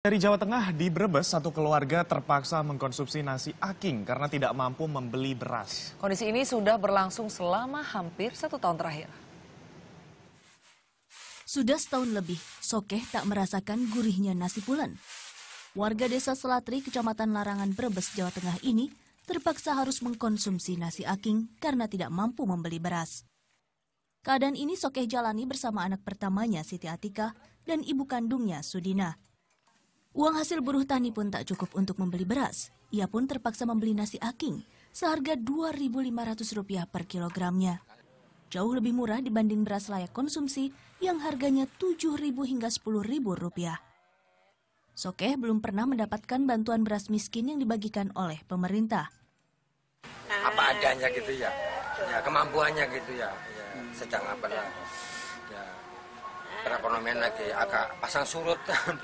Dari Jawa Tengah, di Brebes, satu keluarga terpaksa mengkonsumsi nasi aking karena tidak mampu membeli beras. Kondisi ini sudah berlangsung selama hampir satu tahun terakhir. Sudah setahun lebih, Sokeh tak merasakan gurihnya nasi pulen. Warga desa Selatri, kecamatan Larangan, Brebes, Jawa Tengah ini terpaksa harus mengkonsumsi nasi aking karena tidak mampu membeli beras. Keadaan ini Sokeh jalani bersama anak pertamanya Siti Atika dan ibu kandungnya Sudina. Uang hasil buruh tani pun tak cukup untuk membeli beras. Ia pun terpaksa membeli nasi aking seharga Rp2.500 per kilogramnya. Jauh lebih murah dibanding beras layak konsumsi yang harganya Rp7.000 hingga Rp10.000. Sokeh belum pernah mendapatkan bantuan beras miskin yang dibagikan oleh pemerintah. Apa adanya gitu ya, ya kemampuannya gitu ya, ya sedang apa lah. Ya perekonomian lagi agak pasang surut.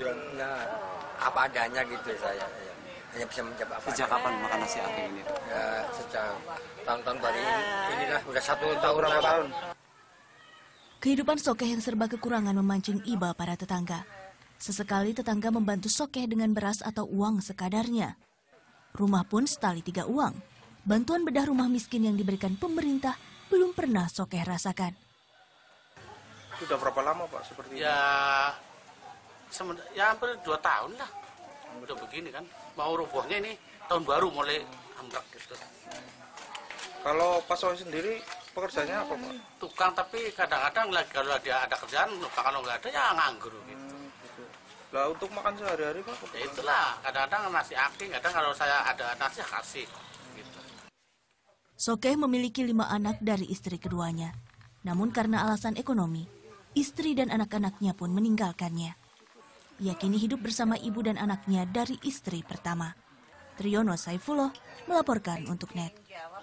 nah, apa adanya gitu ya, saya. Ya. Hanya bisa menjawab apa. Sejak kapan makan nasi aking ini? Ya, sejak tahun-tahun baru ini, inilah udah satu tahun berapa tahun. Kehidupan Sokeh yang serba kekurangan memancing iba para tetangga. Sesekali tetangga membantu Sokeh dengan beras atau uang sekadarnya. Rumah pun setali tiga uang. Bantuan bedah rumah miskin yang diberikan pemerintah belum pernah Sokeh rasakan. Sudah berapa lama Pak seperti ya, ini? Ya ya hampir dua tahun lah udah begini kan mau robohnya ini tahun baru mulai ambrak gitu kalau pas Soe sendiri pekerjaannya apa Pak? tukang tapi kadang-kadang lagi kalau dia ada kerjaan kalau nggak ada ya nganggur gitu lah untuk makan sehari-hari Pak? Ya itulah kadang-kadang nasi aking kadang kalau saya ada nasi ya kasih gitu Sokeh memiliki lima anak dari istri keduanya. Namun karena alasan ekonomi, istri dan anak-anaknya pun meninggalkannya. Ia kini hidup bersama ibu dan anaknya dari istri pertama. Triyono Saifullah melaporkan untuk NET.